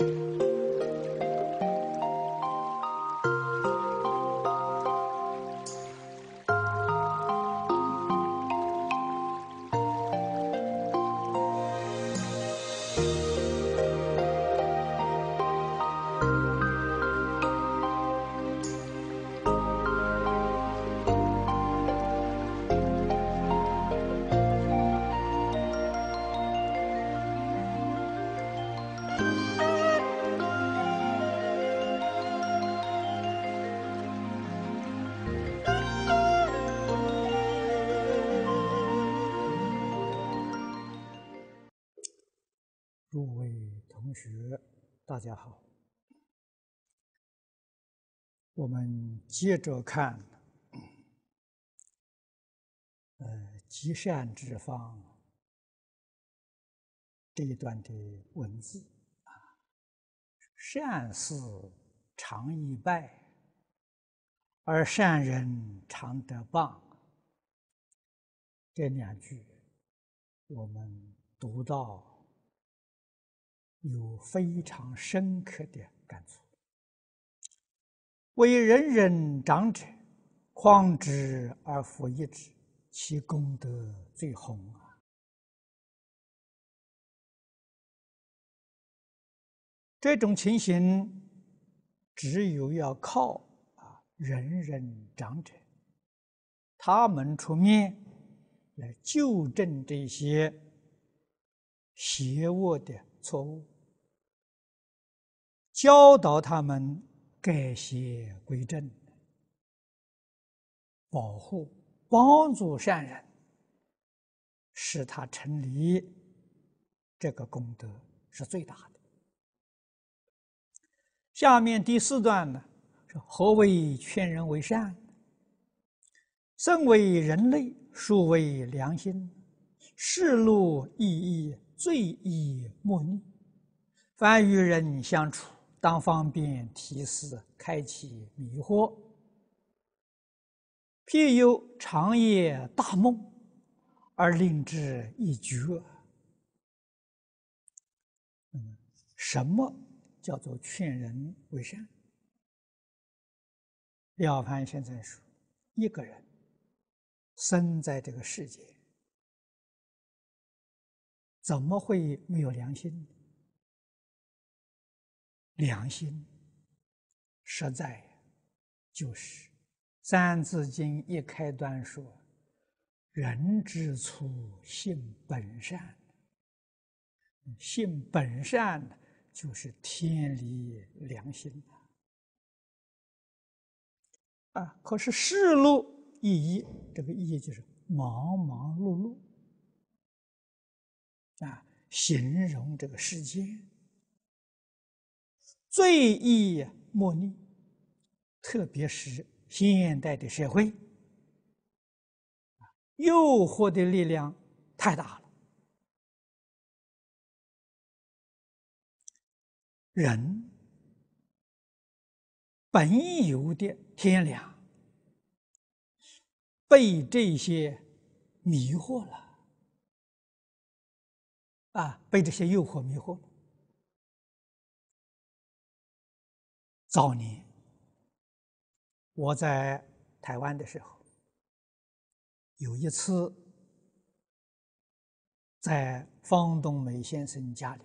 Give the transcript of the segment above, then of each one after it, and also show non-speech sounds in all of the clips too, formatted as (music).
Thank you. 大家好，我们接着看，呃，积善之方这一段的文字啊，“善事常以败，而善人常得谤。”这两句，我们读到。有非常深刻的感触。为人人长者，况之而复一之，其功德最宏啊！这种情形，只有要靠啊，人人长者，他们出面来纠正这些邪恶的。错误，教导他们改邪归正，保护、帮助善人，使他成立，这个功德是最大的。下面第四段呢，是何为劝人为善？甚为人类，孰为良心？世路意义。醉意莫逆，凡与人相处，当方便提示，开启迷惑，譬有长夜大梦，而令之一觉。什么叫做劝人为善？了凡先生说，一个人生在这个世界。怎么会没有良心？良心实在就是《三字经》一开端说：“人之初，性本善。”性本善就是天理良心啊。可是世路意义，这个义就是忙忙碌碌。形容这个世界最易莫逆，特别是现代的社会，诱惑的力量太大了，人本有的天良被这些迷惑了。啊，被这些诱惑迷惑。早年我在台湾的时候，有一次在方东美先生家里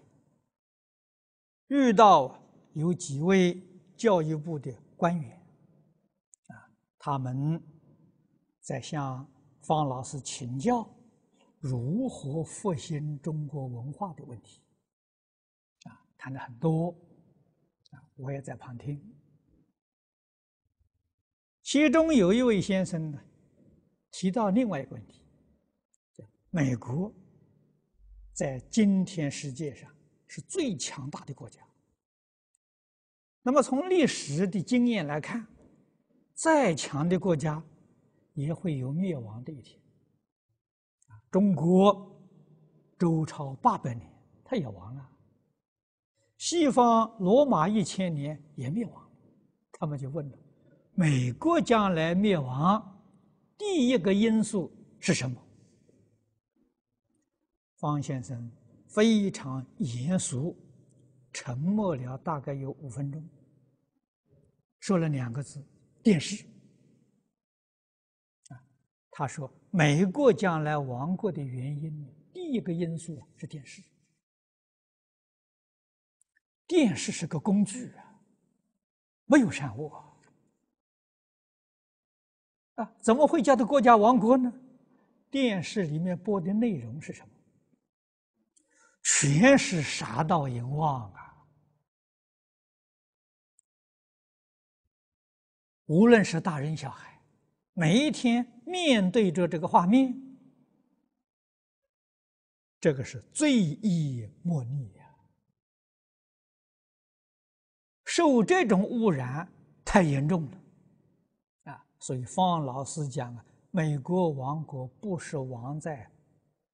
遇到有几位教育部的官员，啊，他们在向方老师请教。如何复兴中国文化的问题？啊，谈了很多，啊，我也在旁听。其中有一位先生呢，提到另外一个问题，美国，在今天世界上是最强大的国家。那么从历史的经验来看，再强的国家也会有灭亡的一天。中国周朝八百年，它也亡了。西方罗马一千年也灭亡，他们就问了：美国将来灭亡，第一个因素是什么？方先生非常严肃，沉默了大概有五分钟，说了两个字：电视。啊，他说。美国将来亡国的原因，第一个因素是电视。电视是个工具啊，没有善恶啊，怎么会叫做国家亡国呢？电视里面播的内容是什么？全是沙道淫妄啊！无论是大人小孩，每一天。面对着这个画面，这个是最易莫逆呀！受这种污染太严重了，啊，所以方老师讲啊，美国王国不是亡在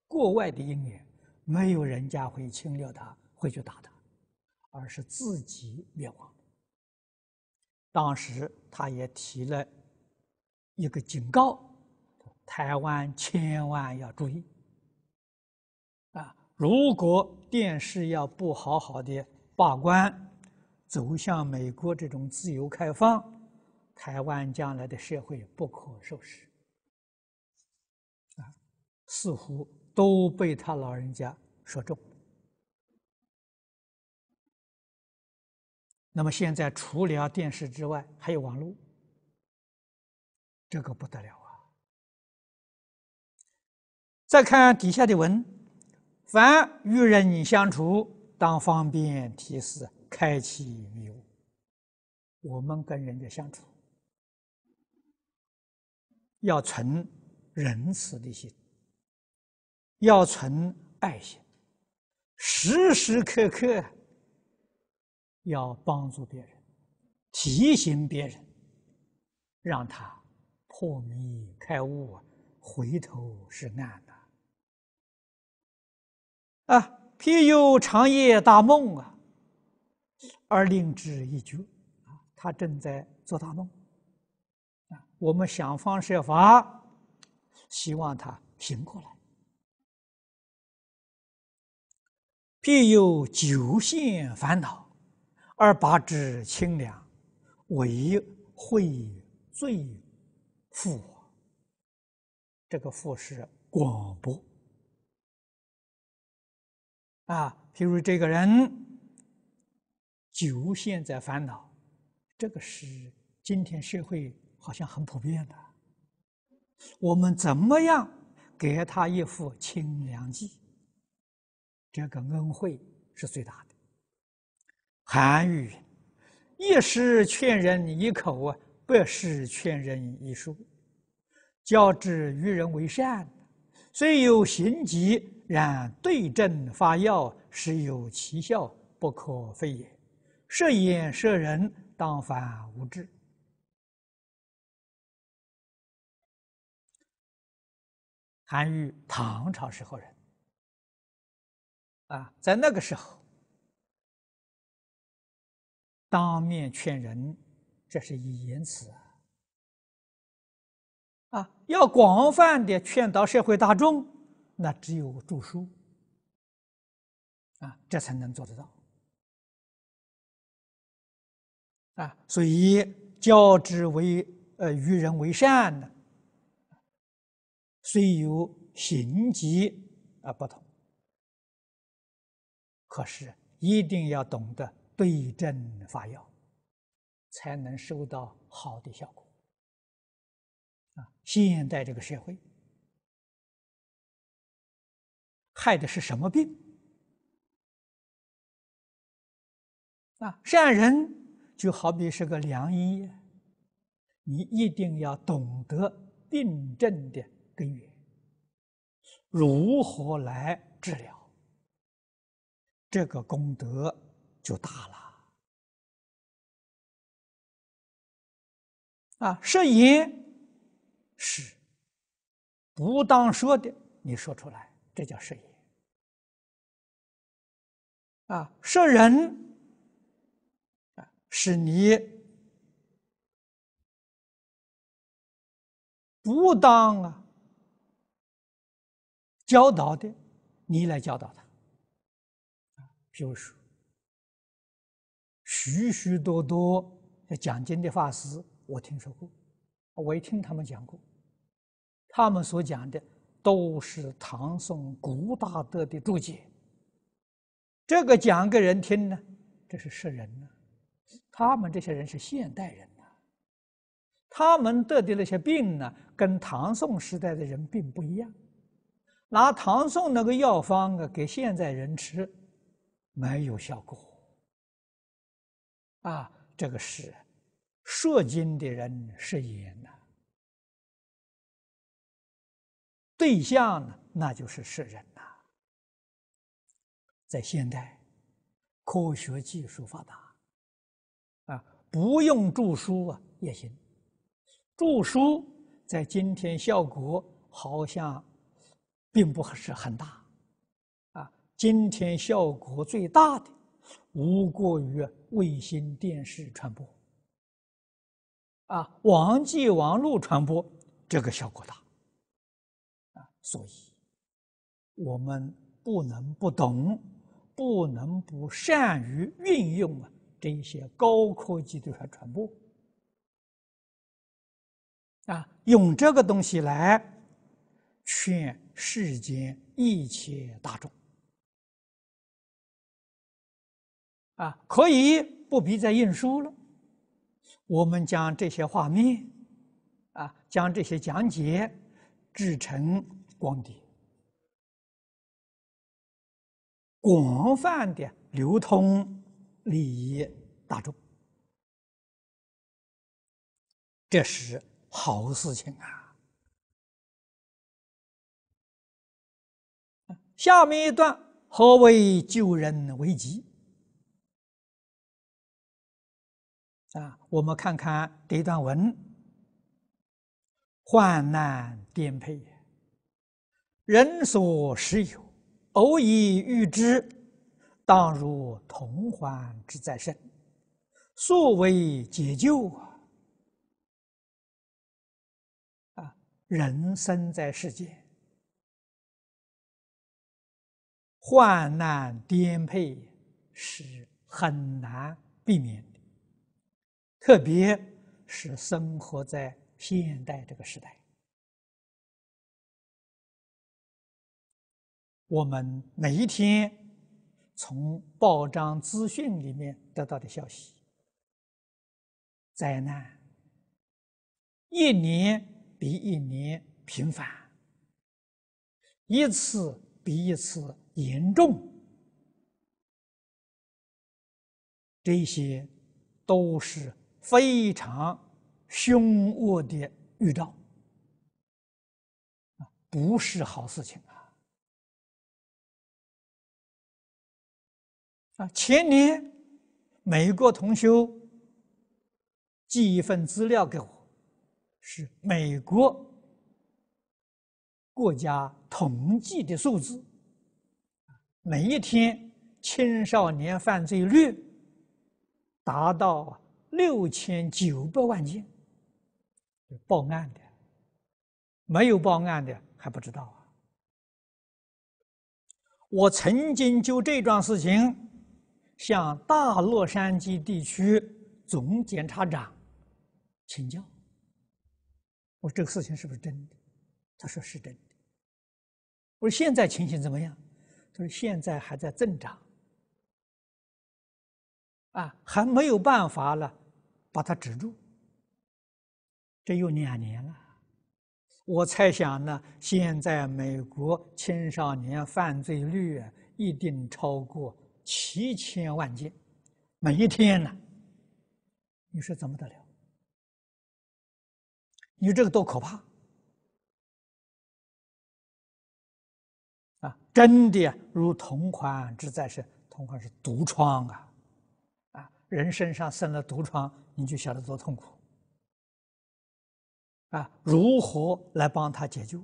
国外的英缘，没有人家会轻掉他，会去打他，而是自己灭亡。当时他也提了一个警告。台湾千万要注意啊！如果电视要不好好的把关，走向美国这种自由开放，台湾将来的社会不可收拾啊！似乎都被他老人家说中。那么现在除了电视之外，还有网络，这个不得了。再看底下的文，凡与人相处，当方便提示，开启迷雾。我们跟人家相处，要存仁慈的心，要存爱心，时时刻刻要帮助别人，提醒别人，让他破迷开悟，回头是岸。啊，譬有长夜大梦啊，而令之一觉，啊，他正在做大梦啊，我们想方设法，希望他醒过来。譬有酒线烦恼，而把之清凉，为会罪富。这个“富”是广播。啊，譬如这个人，久陷在烦恼，这个是今天社会好像很普遍的。我们怎么样给他一副清凉剂？这个恩惠是最大的。韩愈：“一时劝人一口，啊，百世劝人一书；教之与人为善，虽有行疾，然对症发药，实有奇效，不可废也。射言射人，当反无智。韩愈，唐朝时候人，啊，在那个时候，当面劝人，这是以言辞啊，啊，要广泛的劝导社会大众。那只有著书，啊，这才能做得到，啊，所以教之为呃与人为善呢，虽有行迹啊不同，可是一定要懂得对症发药，才能收到好的效果，啊，现代这个社会。害的是什么病？啊，善人就好比是个良医，你一定要懂得病症的根源，如何来治疗，这个功德就大了。啊，是言是不当说的，你说出来，这叫摄影。啊，是人啊，是你不当啊，教导的，你来教导他比如说，许许多多讲经的法师，我听说过，我也听他们讲过，他们所讲的都是唐宋古大德的注解。这个讲给人听呢，这是世人呢，他们这些人是现代人呐，他们得的那些病呢，跟唐宋时代的人并不一样。拿唐宋那个药方啊，给现代人吃，没有效果。啊，这个是射精的人是也呐，对象呢，那就是世人。在现代，科学技术发达，啊，不用著书啊也行。著书在今天效果好像并不是很大，啊，今天效果最大的无过于卫星电视传播，啊，网际网络传播这个效果大，啊，所以我们不能不懂。不能不善于运用啊，这一些高科技的传播，啊，用这个东西来劝世间一切大众，啊，可以不必再印书了，我们将这些画面，啊，将这些讲解制成光碟。广泛的流通利益大众，这是好事情啊！下面一段何为救人危急啊？我们看看这段文：患难颠沛，人所时有。偶以遇之，当如同患之在身，素为解救啊！人生在世间，患难颠沛是很难避免的，特别是生活在现代这个时代。我们每一天从报章资讯里面得到的消息，灾难一年比一年频繁，一次比一次严重，这些都是非常凶恶的预兆不是好事情。啊，前年，美国同修寄一份资料给我，是美国国家统计的数字，每一天青少年犯罪率达到六千九百万件，报案的，没有报案的还不知道啊。我曾经就这桩事情。向大洛杉矶地区总检察长请教：“我说这个事情是不是真的？”他说：“是真的。”我说：“现在情形怎么样？”他说：“现在还在增长。”啊，还没有办法了，把它止住。这又两年了，我猜想呢，现在美国青少年犯罪率一定超过。七千万件，每一天呢？你说怎么得了？你说这个多可怕啊！真的如同款之在身，同款是毒疮啊！啊，人身上生了毒疮，你就晓得多痛苦啊！如何来帮他解救？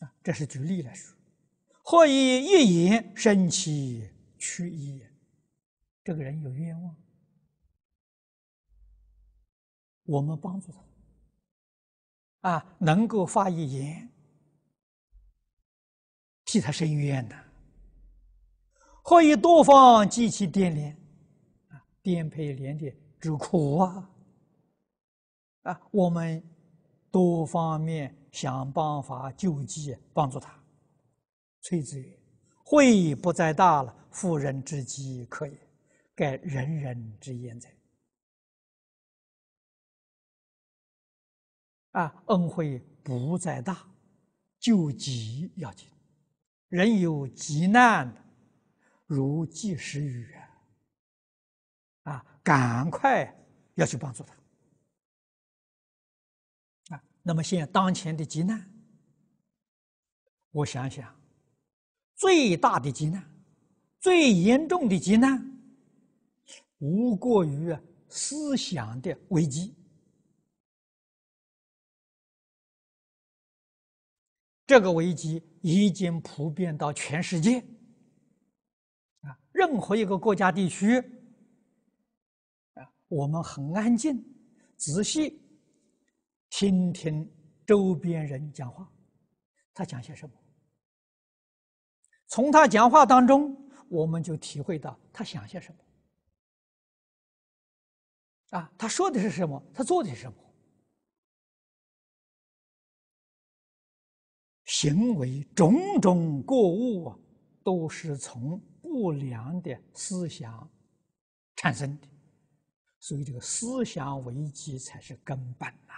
啊，这是举例来说。或以一言生其屈意，这个人有冤枉，我们帮助他啊，能够发一言替他伸冤的；或以多方激起颠连啊，颠沛连的之苦啊啊，我们多方面想办法救济帮助他。崔子曰：“惠不在大了，富人之急可也，盖仁人之言哉！”啊，恩惠不在大，救急要紧。人有急难如及时雨啊！啊，赶快要去帮助他。啊，那么现当前的急难，我想想。最大的灾难，最严重的灾难，无过于思想的危机。这个危机已经普遍到全世界，啊，任何一个国家、地区，啊，我们很安静，仔细听听周边人讲话，他讲些什么。从他讲话当中，我们就体会到他想些什么，啊，他说的是什么，他做的是什么，行为种种过误啊，都是从不良的思想产生的，所以这个思想危机才是根本呐，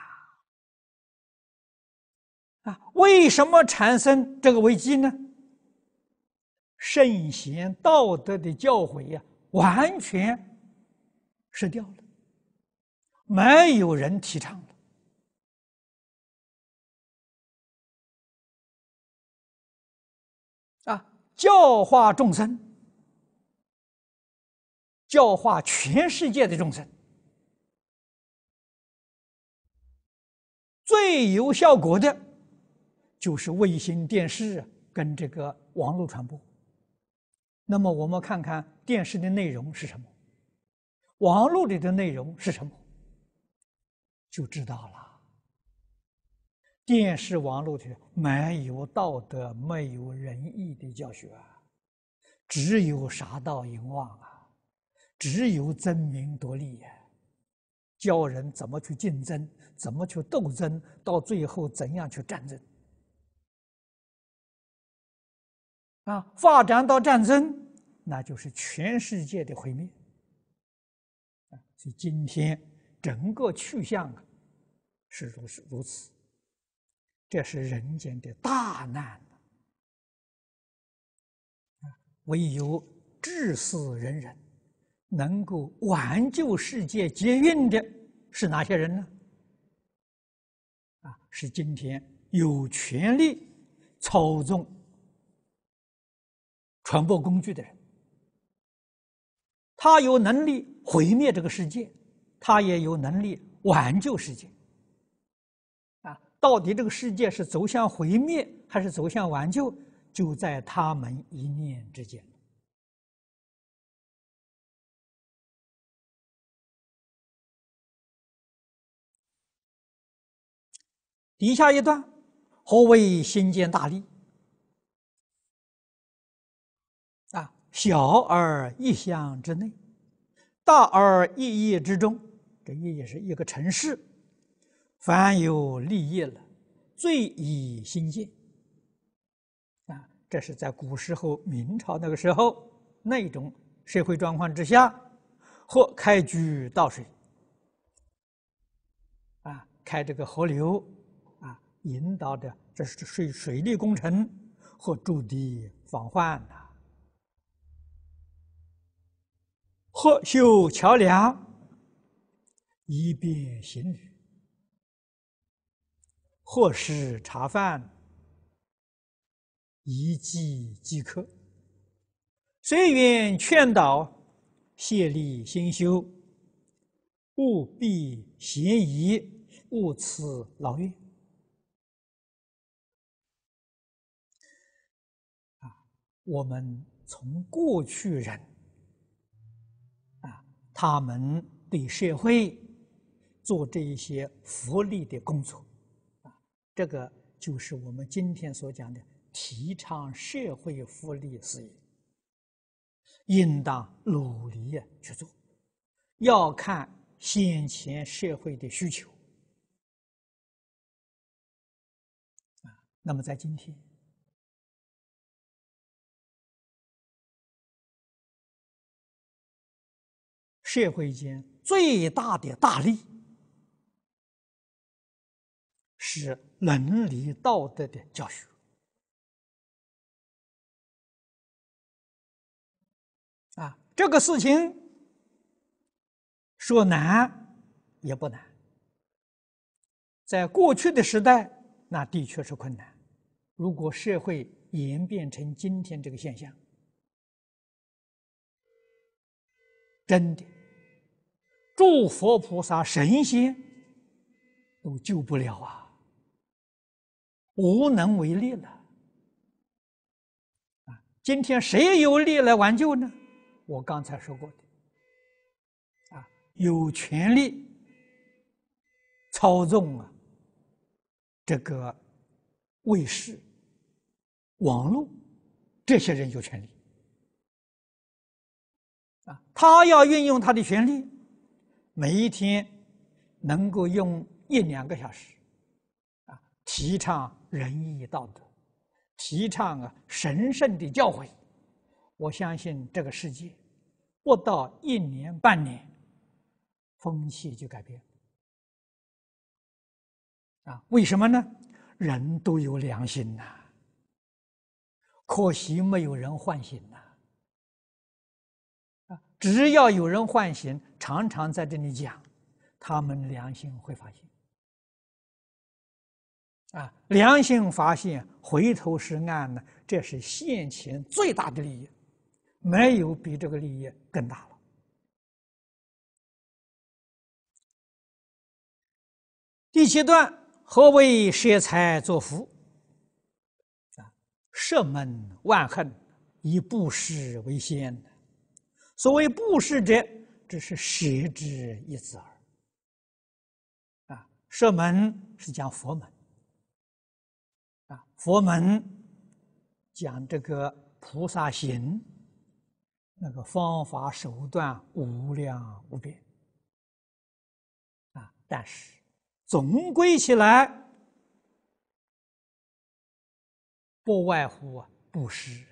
啊，为什么产生这个危机呢？圣贤道德的教诲呀，完全失掉了，没有人提倡了啊！教化众生，教化全世界的众生，最有效果的，就是卫星电视跟这个网络传播。那么我们看看电视的内容是什么，网络里的内容是什么，就知道了。电视、网络里没有道德，没有仁义的教学，只有杀道淫妄啊，只有争名夺利呀，教人怎么去竞争，怎么去斗争，到最后怎样去战争。啊，发展到战争，那就是全世界的毁灭。啊，所以今天整个去向是如此如此，这是人间的大难。啊，唯有至死人人能够挽救世界劫运的，是哪些人呢？啊，是今天有权利操纵。传播工具的人，他有能力毁灭这个世界，他也有能力挽救世界。啊，到底这个世界是走向毁灭还是走向挽救，就在他们一念之间。底下一段，何谓心间大利？小而一乡之内，大而一业之中，这邑是一个城市。凡有立业了，最宜兴建。啊，这是在古时候明朝那个时候那种社会状况之下，或开渠倒水，啊，开这个河流，啊，引导的这是水水利工程和筑堤防患。或修桥梁，以便行旅；或是茶饭，一济即可。虽愿劝导，谢力心修，务必行疑，勿辞劳怨。啊，我们从过去人。他们对社会做这一些福利的工作，啊，这个就是我们今天所讲的提倡社会福利事业，应当努力啊去做，要看先前社会的需求，啊，那么在今天。社会间最大的大力是伦理道德的教学。啊！这个事情说难也不难，在过去的时代那的确是困难。如果社会演变成今天这个现象，真的。诸佛菩萨、神仙都救不了啊，无能为力了啊！今天谁有力来挽救呢？我刚才说过的，啊，有权利操纵啊，这个卫视、网络，这些人有权利啊，他要运用他的权利。每一天能够用一两个小时，啊，提倡仁义道德，提倡啊神圣的教诲，我相信这个世界不到一年半年，风气就改变。啊，为什么呢？人都有良心呐，可惜没有人唤醒呐。只要有人唤醒，常常在这里讲，他们良心会发现，啊，良心发现，回头是岸呢。这是现前最大的利益，没有比这个利益更大了。第七段，何为舍财作福？啊，舍门万恨，以布施为先。所谓布施者，只是施之一字耳。啊，舍门是讲佛门，啊，佛门讲这个菩萨行，那个方法手段无量无边，啊，但是总归起来，不外乎啊布施。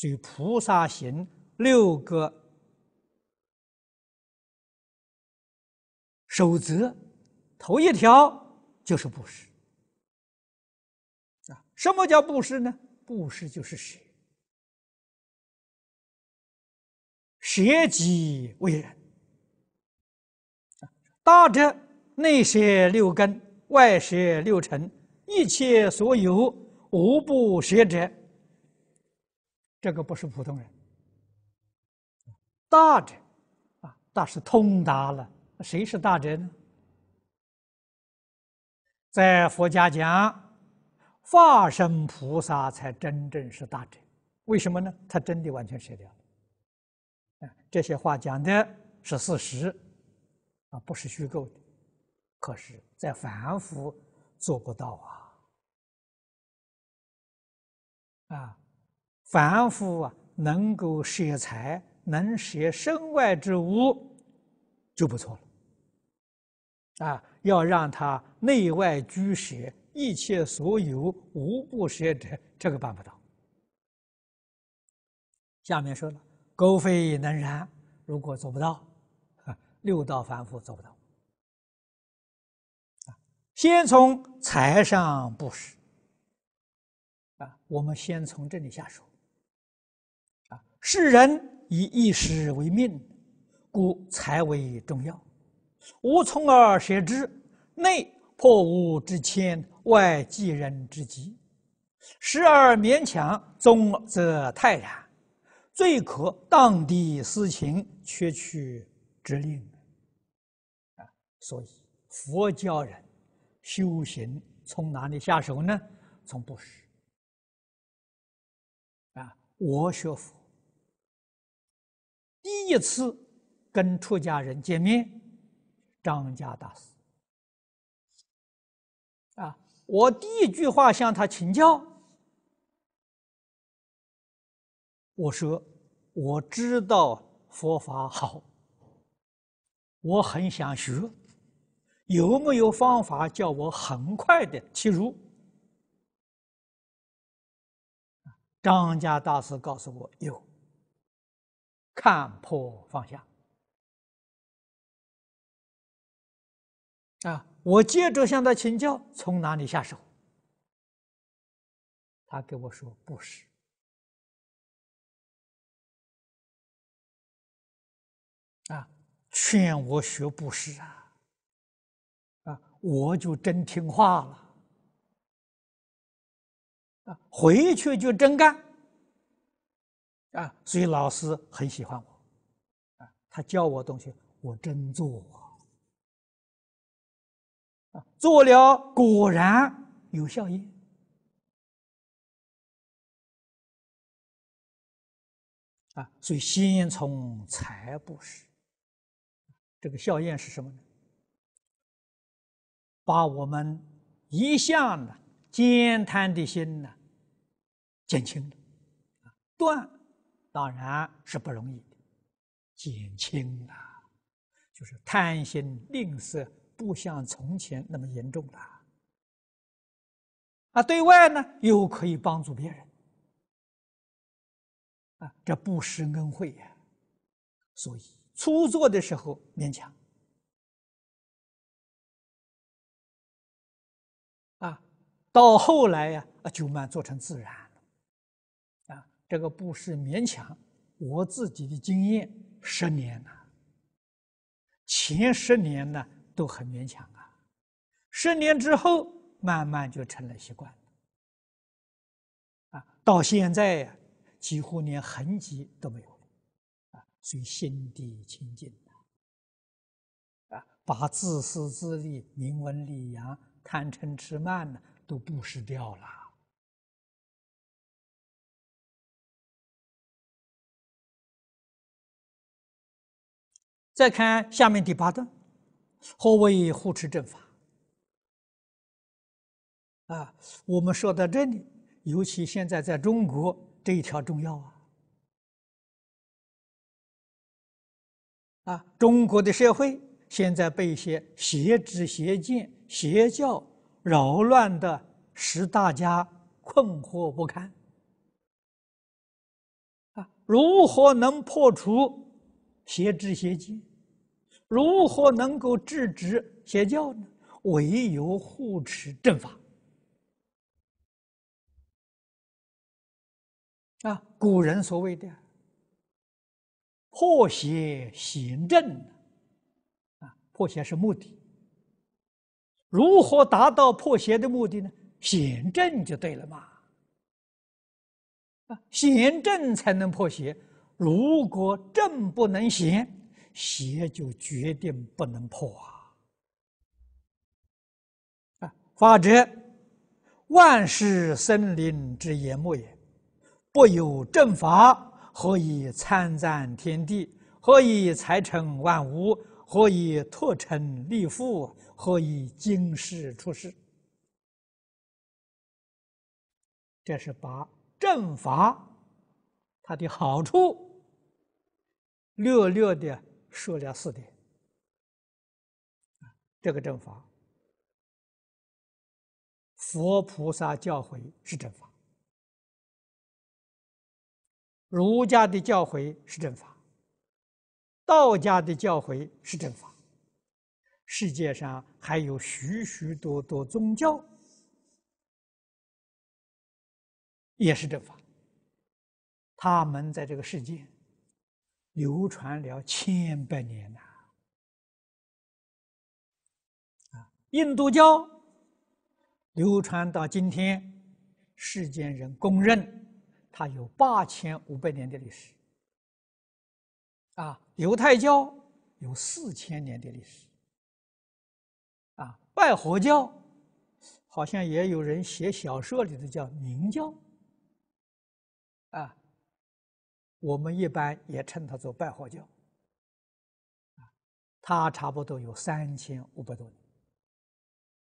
据菩萨行六个守则，头一条就是布施。啊，什么叫布施呢？布施就是舍，舍己为人。大者内舍六根，外舍六尘，一切所有无不舍者。这个不是普通人，大者，啊，大是通达了。谁是大者呢？在佛家讲，化身菩萨才真正是大者。为什么呢？他真的完全舍掉。这些话讲的是事实，啊，不是虚构的。可是，在凡夫做不到啊，啊。凡夫啊，能够舍财，能舍身外之物，就不错了。啊，要让他内外俱舍，一切所有无不舍者，这个办不到。下面说了，苟非能然，如果做不到，(laughs) 六道凡夫做不到。先从财上布施。啊，我们先从这里下手。世人以一时为命，故财为重要。吾从而学之，内破无之悭，外济人之急。时而勉强，终则泰然。最可当地私情，却去之令。啊，所以佛教人修行从哪里下手呢？从布施。啊，我学佛。第一次跟出家人见面，张家大师啊，我第一句话向他请教。我说：“我知道佛法好，我很想学，有没有方法叫我很快的切入？”张家大师告诉我有。看破放下，啊！我接着向他请教，从哪里下手？他给我说：“布施。”啊，劝我学布施啊，啊，我就真听话了，啊，回去就真干。啊，所以老师很喜欢我，啊，他教我东西，我真做，啊，做了果然有效应，啊，所以先从财布施。这个效应是什么呢？把我们一向的艰贪的心呢减轻了，断。当然是不容易的，减轻了，就是贪心吝啬不像从前那么严重了。啊，对外呢又可以帮助别人，啊，这不施恩惠呀。所以初做的时候勉强，啊，到后来呀，啊，就慢做成自然。这个布施勉强，我自己的经验，十年了，前十年呢都很勉强啊，十年之后慢慢就成了习惯啊，到现在呀，几乎连痕迹都没有了，啊，所以心地清净啊，把自私自利、名闻利养、贪嗔痴慢呢都布施掉了。再看下面第八段，何为护持正法？啊，我们说到这里，尤其现在在中国这一条重要啊！啊，中国的社会现在被一些邪知邪见、邪教扰乱的，使大家困惑不堪。啊，如何能破除邪知邪见？如何能够制止邪教呢？唯有护持正法啊！古人所谓的“破邪行正”，啊，破邪是目的。如何达到破邪的目的呢？行正就对了嘛！啊，行正才能破邪。如果正不能行。邪就决定不能破啊！啊，法者，万事森灵之眼目也。不有正法，何以参赞天地？何以才成万物？何以特成立富？何以经世出世？这是把正法它的好处略略的。说了四点，这个正法，佛菩萨教诲是正法，儒家的教诲是正法，道家的教诲是正法，世界上还有许许多多宗教也是正法，他们在这个世界。流传了千百年呐！啊，印度教流传到今天，世间人公认它有八千五百年的历史。啊，犹太教有四千年的历史。啊，拜火教好像也有人写小说里的叫明教。啊。我们一般也称它做拜火教，啊，它差不多有三千五百多年，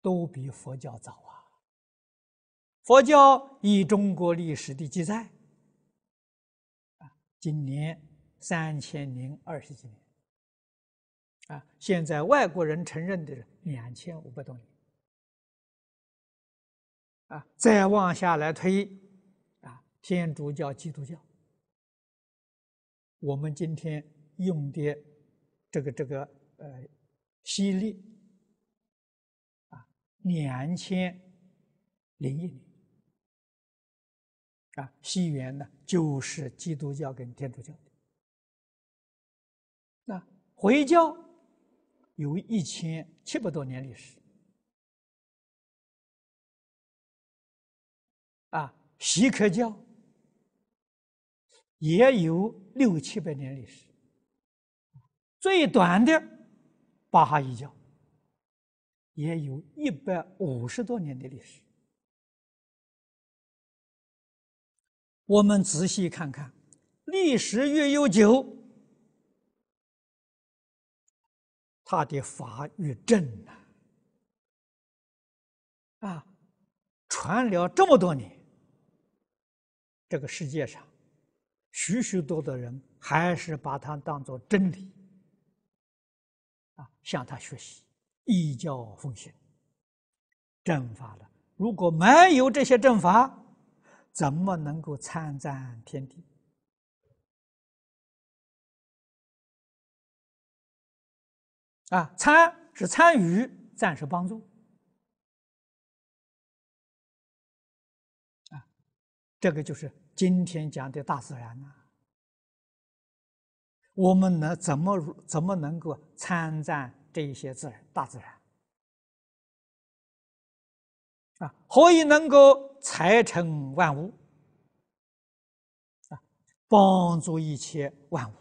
都比佛教早啊。佛教以中国历史的记载，啊，今年三千零二十几年，啊，现在外国人承认的两千五百多年，啊，再往下来推，啊，天主教、基督教。我们今天用的这个这个呃西历啊两千零一年啊西元呢就是基督教跟天主教的那回教有一千七百多年历史啊锡克教。也有六七百年历史，最短的巴哈伊教也有一百五十多年的历史。我们仔细看看，历史越悠久，他的法越正啊！啊，传了这么多年，这个世界上。许许多的人还是把它当做真理，啊，向他学习，依教奉行。正法了，如果没有这些正法，怎么能够参赞天地？啊，参是参与，赞是帮助，啊，这个就是。今天讲的大自然呢，我们能怎么怎么能够参赞这一些自然？大自然啊，何以能够财成万物啊，帮助一切万物？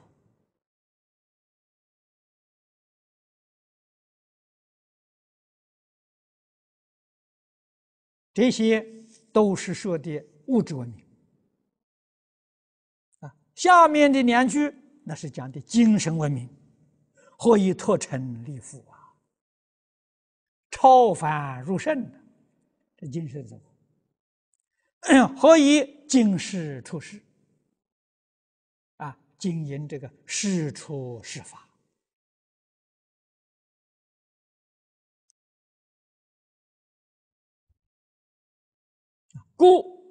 这些都是说的物质文明。下面的两句，那是讲的精神文明，何以脱尘立复啊？超凡入圣的这精神文明，何 (clears throat) 以经世出世啊？经营这个世出世法。故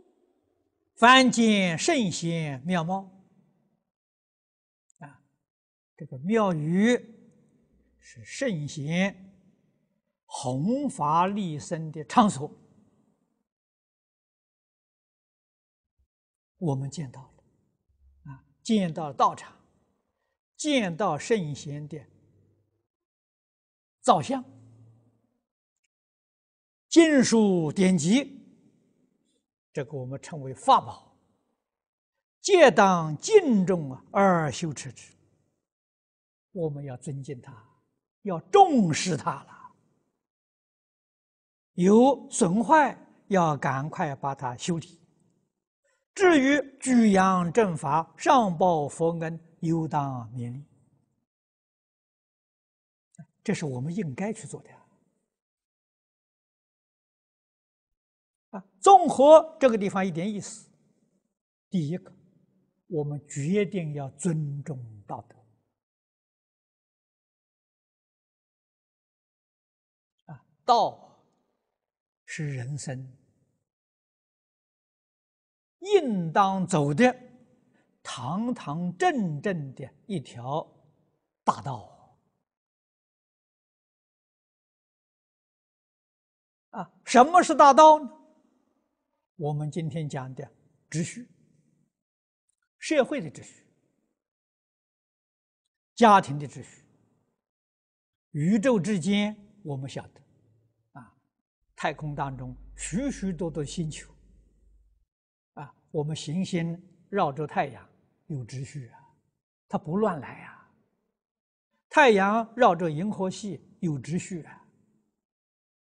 凡间圣贤妙貌。这个庙宇是圣贤弘法立身的场所，我们见到了，啊，见到道场，见到圣贤的造像、经书典籍，这个我们称为法宝，皆当敬重而修持之。我们要尊敬他，要重视他了。有损坏，要赶快把它修理。至于举扬正法，上报佛恩，尤当勉励。这是我们应该去做的啊，综合这个地方一点意思，第一个，我们决定要尊重道德。道是人生应当走的堂堂正正的一条大道啊！什么是大道呢？我们今天讲的秩序，社会的秩序，家庭的秩序，宇宙之间，我们晓得。太空当中，许许多多星球，啊，我们行星绕着太阳有秩序啊，它不乱来啊。太阳绕着银河系有秩序啊，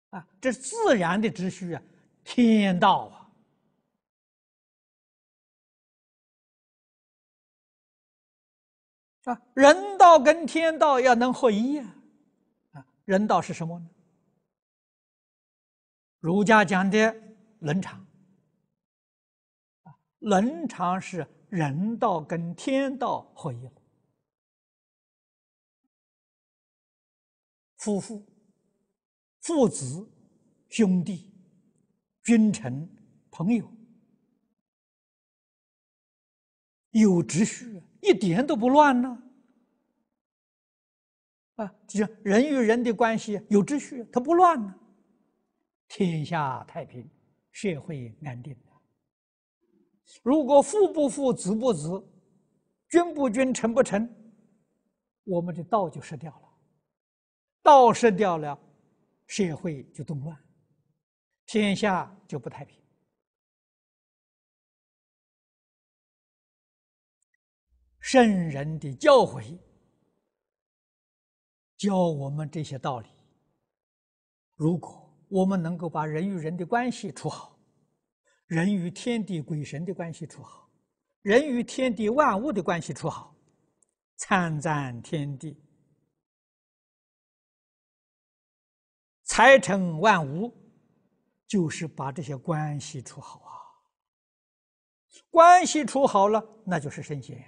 啊，这是自然的秩序啊，天道啊，啊，人道跟天道要能合一啊，啊，人道是什么呢？儒家讲的伦常，伦常是人道跟天道合一了。夫妇、父子、兄弟、君臣、朋友，有秩序，一点都不乱呢。啊，就像人与人的关系有秩序，它不乱呢。天下太平，社会安定。如果父不父，子不子，君不君，臣不臣，我们的道就失掉了。道失掉了，社会就动乱，天下就不太平。圣人的教诲，教我们这些道理。如果我们能够把人与人的关系处好，人与天地鬼神的关系处好，人与天地万物的关系处好，参赞天地，财成万物，就是把这些关系处好啊。关系处好了，那就是圣贤。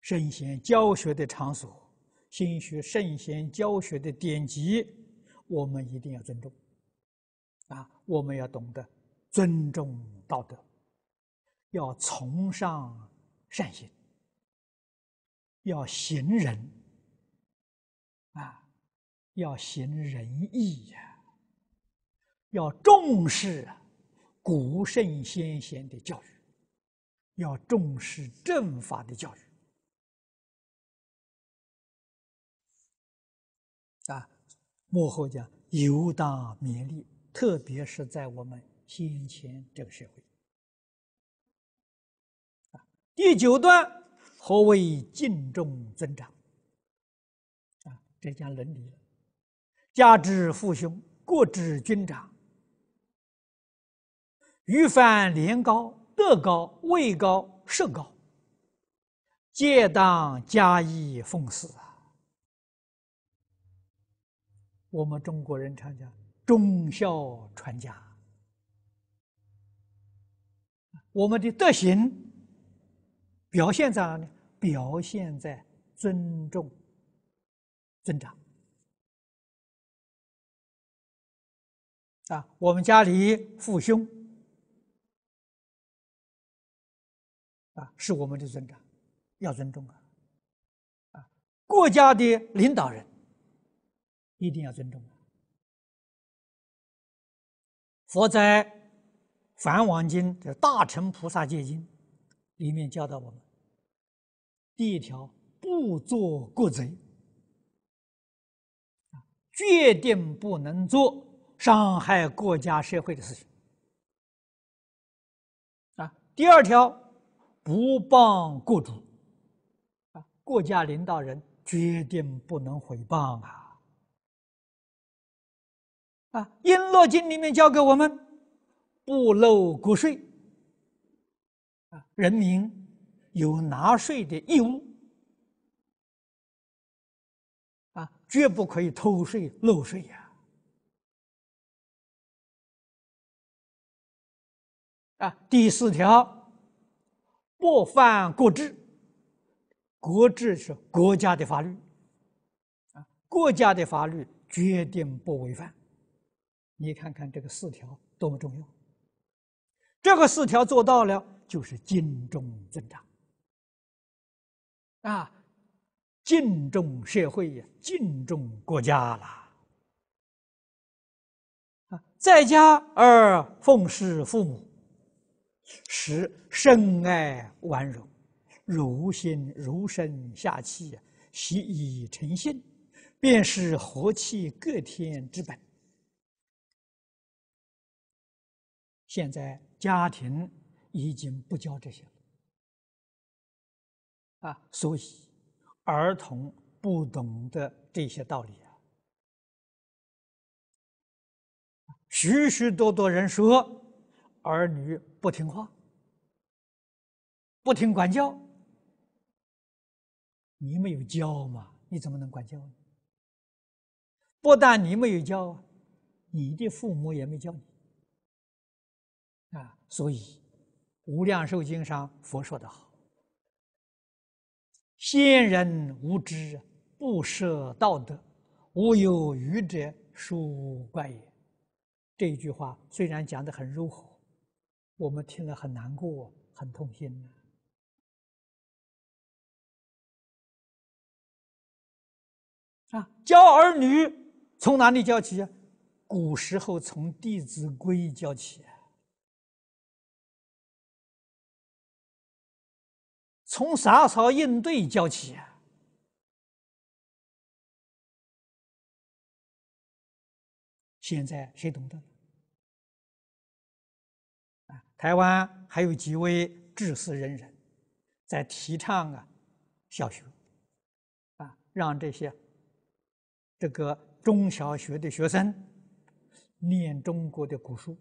圣贤教学的场所，心学圣贤教学的典籍。我们一定要尊重啊！我们要懂得尊重道德，要崇尚善行，要行仁啊，要行仁义呀，要重视古圣先贤的教育，要重视正法的教育。幕后讲，有当勉励，特别是在我们先前这个社会第九段，何为敬重尊长？啊，这讲伦理了。家之父兄，国之君长，欲犯年高、德高、位高、盛高，皆当加以奉祀啊。我们中国人常讲“忠孝传家”，我们的德行表现在哪里？表现在尊重、尊长啊！我们家里父兄啊，是我们的尊长，要尊重啊！啊，国家的领导人。一定要尊重。佛在《梵王经》的《大乘菩萨戒经》里面教导我们：第一条，不做过贼，决定不能做伤害国家社会的事情。啊，第二条，不谤雇主，啊，国家领导人决定不能毁谤啊。啊，《璎珞经》里面教给我们，不漏国税。啊，人民有纳税的义务。啊，绝不可以偷税漏税呀！啊，第四条，不犯国制。国制是国家的法律。啊，国家的法律决定不违反。你看看这个四条多么重要！这个四条做到了，就是敬重尊长，啊，敬重社会呀，敬重国家了，啊，在家而奉事父母，十深爱婉容，如心如身下气，习以诚信，便是和气各天之本。现在家庭已经不教这些了啊，所以儿童不懂得这些道理啊。许许多多人说儿女不听话，不听管教，你没有教嘛？你怎么能管教呢？不但你没有教啊，你的父母也没教。你。所以，《无量寿经》上佛说的好：“先人无知，不舍道德，无有愚者，属怪也。”这一句话虽然讲的很柔和，我们听了很难过，很痛心呐。啊，教儿女从哪里教起啊？古时候从《弟子规》教起啊。从啥时应对教起啊？现在谁懂得？啊，台湾还有几位智识仁人在提倡啊，小学，啊，让这些这个中小学的学生念中国的古书。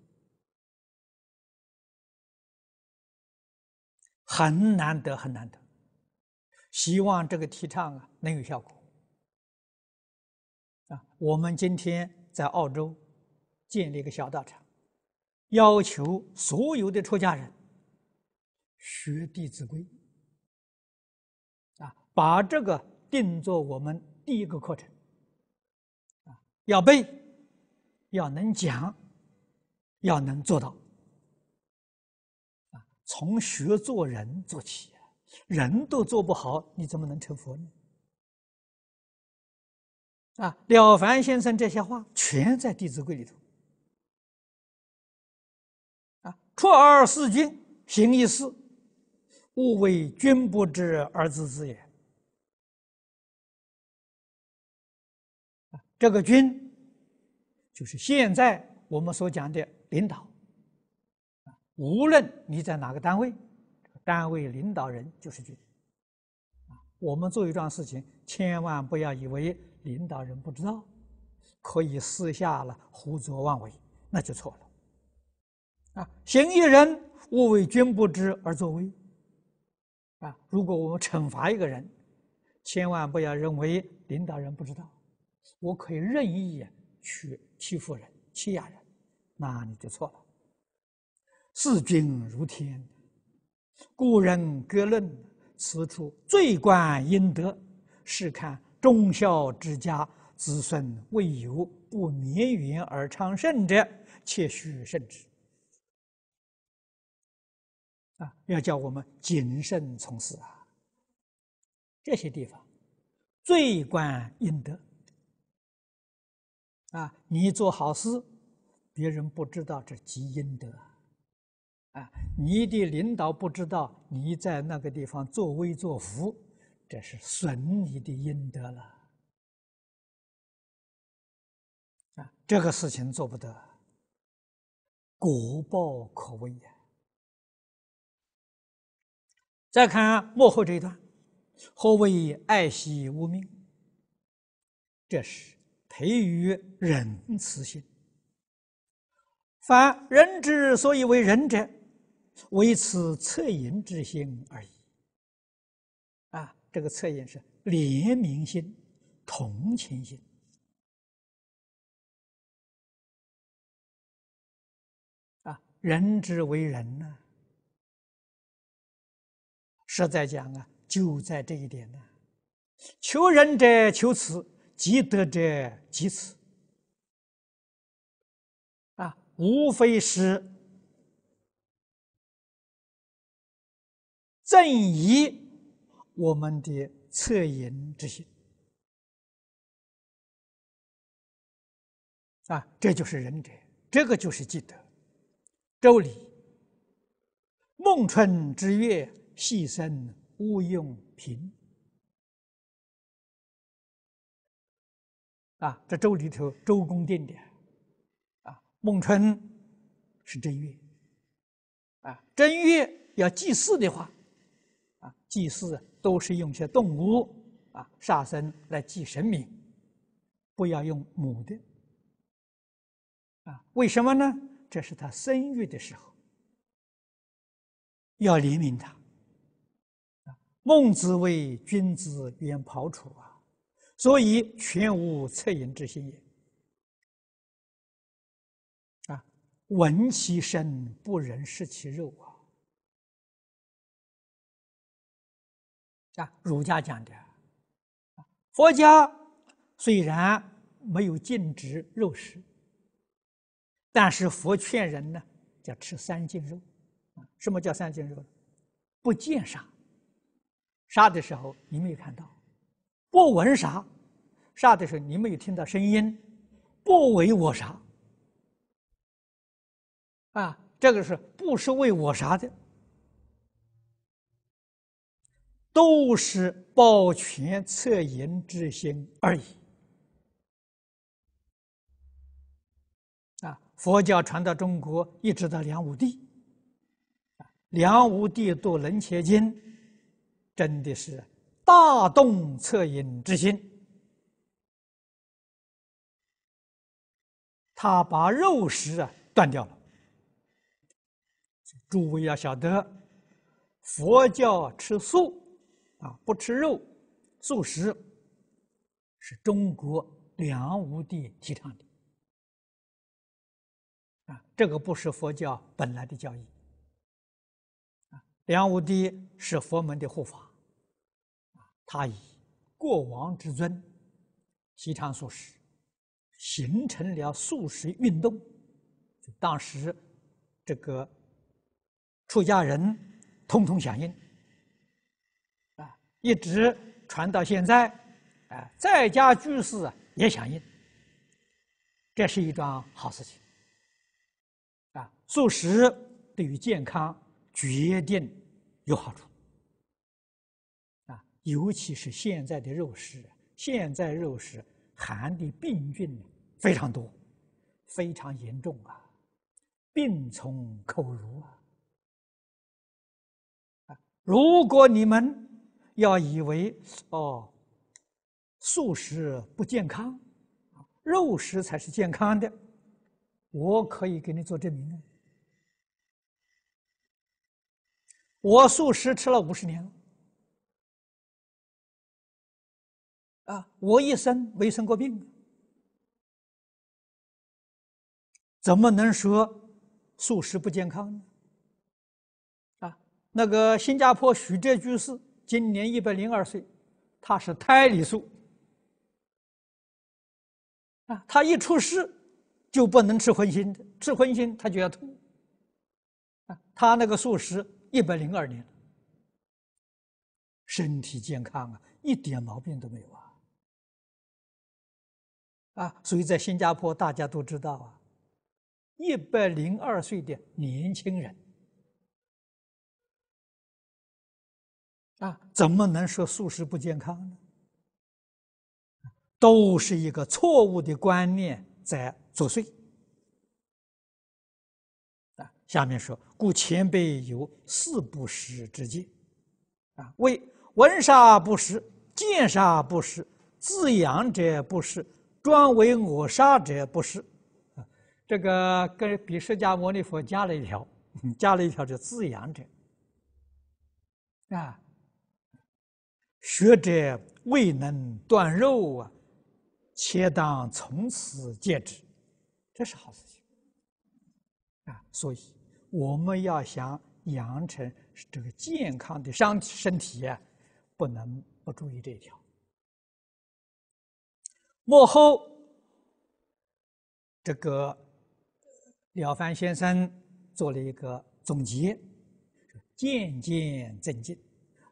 很难得，很难得。希望这个提倡啊能有效果。啊，我们今天在澳洲建立一个小道场，要求所有的出家人学《弟子规》啊，把这个定做我们第一个课程啊，要背，要能讲，要能做到。从学做人做起人都做不好，你怎么能成佛呢？啊，了凡先生这些话全在《弟子规》里头。啊，出二四君，行一事，勿为君不知而知之也。这个“君”就是现在我们所讲的领导。无论你在哪个单位，单位领导人就是君人。我们做一桩事情，千万不要以为领导人不知道，可以私下了胡作妄为，那就错了啊。行一人勿为君不知而作威。啊。如果我们惩罚一个人，千万不要认为领导人不知道，我可以任意去欺负人、欺压人，那你就错了。视君如天，故人各论，此处最观应德。试看忠孝之家，子孙未有不绵远而昌盛者，且须慎之。啊，要叫我们谨慎从事啊。这些地方，最关应德。啊，你做好事，别人不知道，这积阴德。啊，你的领导不知道你在那个地方作威作福，这是损你的阴德了。啊，这个事情做不得，果报可畏呀。再看幕后这一段，何谓爱惜无命？这是培育仁慈心。凡人之所以为仁者。为此恻隐之心而已。啊，这个恻隐是怜悯心、同情心。啊，人之为人呢，实在讲啊，就在这一点呢。求仁者求此，积德者积此。啊，无非是。正仪我们的恻隐之心啊，这就是仁者，这个就是积德。周礼，孟春之月，牺生勿用平啊。这周里头周公定的啊。孟春是正月啊，正月要祭祀的话。祭祀都是用些动物啊，杀生来祭神明，不要用母的啊。为什么呢？这是他生育的时候，要怜悯他。孟子谓君子远庖厨啊，所以全无恻隐之心也啊。闻其身不忍食其肉啊。啊，儒家讲的，佛家虽然没有禁止肉食，但是佛劝人呢，叫吃三斤肉。什么叫三斤肉？不见杀，杀的时候你没有看到；不闻杀，杀的时候你没有听到声音；不为我杀，啊，这个是不是为我杀的？都是保全恻隐之心而已。啊，佛教传到中国，一直到梁武帝，梁武帝度能且经》，真的是大动恻隐之心，他把肉食啊断掉了。诸位要晓得，佛教吃素。啊，不吃肉，素食，是中国梁武帝提倡的。啊，这个不是佛教本来的教义。啊，梁武帝是佛门的护法，啊，他以国王之尊提倡素食，形成了素食运动，当时这个出家人通通响应。一直传到现在，啊，在家居士也响应，这是一桩好事情，啊，素食对于健康决定有好处，啊，尤其是现在的肉食，现在肉食含的病菌呢非常多，非常严重啊，病从口入啊，如果你们。要以为哦，素食不健康，肉食才是健康的。我可以给你做证明啊！我素食吃了五十年啊，我一生没生过病，怎么能说素食不健康呢？啊，那个新加坡许哲居士。今年一百零二岁，他是胎里素啊，他一出世就不能吃荤腥的，吃荤腥他就要吐啊，他那个素食一百零二年，身体健康啊，一点毛病都没有啊啊，所以在新加坡大家都知道啊，一百零二岁的年轻人。啊，怎么能说素食不健康呢？都是一个错误的观念在作祟。啊，下面说，故前辈有四不食之戒，啊，为闻杀不食，见杀不食，自养者不食，专为我杀者不食。啊，这个跟比释迦牟尼佛加了一条，(laughs) 加了一条叫自养者，啊。学者未能断肉啊，且当从此戒之，这是好事情啊。所以我们要想养成这个健康的身身体，啊，不能不注意这一条。幕后这个了凡先生做了一个总结，渐渐增进。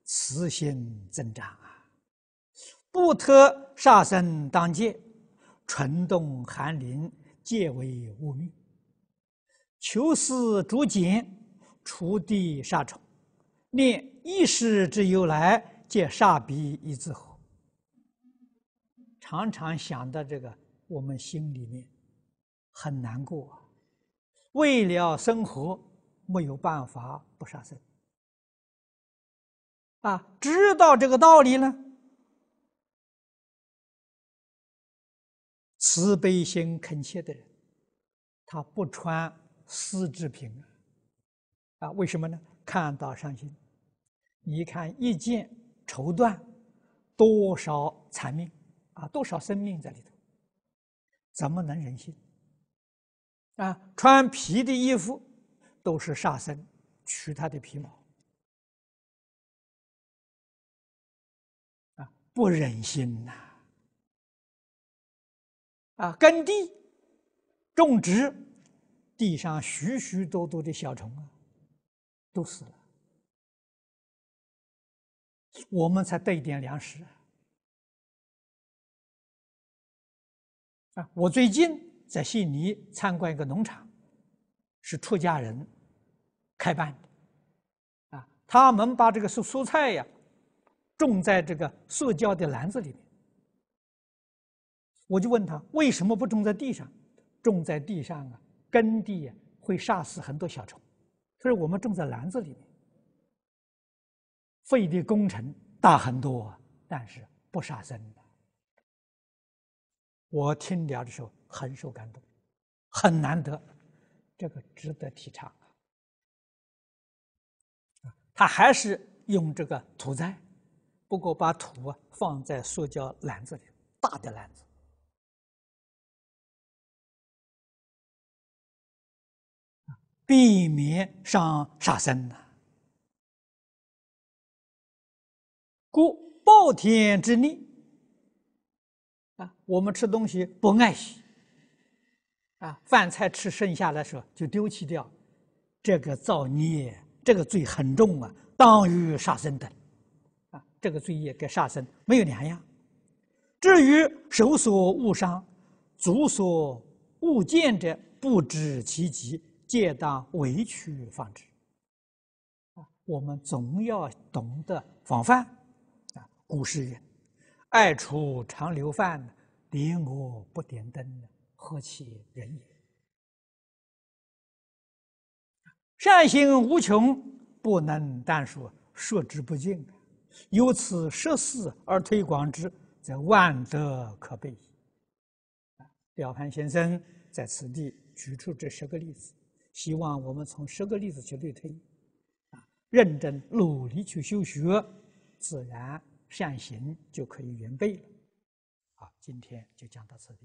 慈心增长啊！不特杀生当戒，纯动寒灵戒为物欲，求思逐锦除地杀虫，念一时之由来，皆煞鼻一字火。常常想到这个，我们心里面很难过。为了生活，没有办法不杀生。啊，知道这个道理呢？慈悲心恳切的人，他不穿丝织品啊。啊，为什么呢？看到伤心，你一看一件绸缎，多少残命啊，多少生命在里头，怎么能忍心？啊，穿皮的衣服都是杀生，取他的皮毛。不忍心呐！啊，耕地、种植，地上许许多多的小虫啊，都死了，我们才得一点粮食啊！啊，我最近在悉尼参观一个农场，是出家人开办的，啊，他们把这个蔬蔬菜呀。种在这个塑胶的篮子里面，我就问他为什么不种在地上？种在地上啊，耕地会杀死很多小虫，他说我们种在篮子里面，费的工程大很多，但是不杀生。我听了的时候很受感动，很难得，这个值得提倡。他还是用这个土栽。不过把土放在塑胶篮子里，大的篮子，避免伤杀生。啊，故暴天之逆啊！我们吃东西不爱惜啊，饭菜吃剩下的时候就丢弃掉，这个造孽，这个罪很重啊，当于杀生的。这个罪业该杀生，没有两样。至于手所误伤，足所误见者，不知其极，皆当委曲放之。啊，我们总要懂得防范。啊，古诗曰：“爱出常留饭，点我不点灯，何其人也！”善行无穷，不能但说数之不尽。由此设事而推广之，则万德可备矣。啊，了凡先生在此地举出这十个例子，希望我们从十个例子去类推，啊，认真努力去修学，自然善行就可以圆备了。好，今天就讲到这里。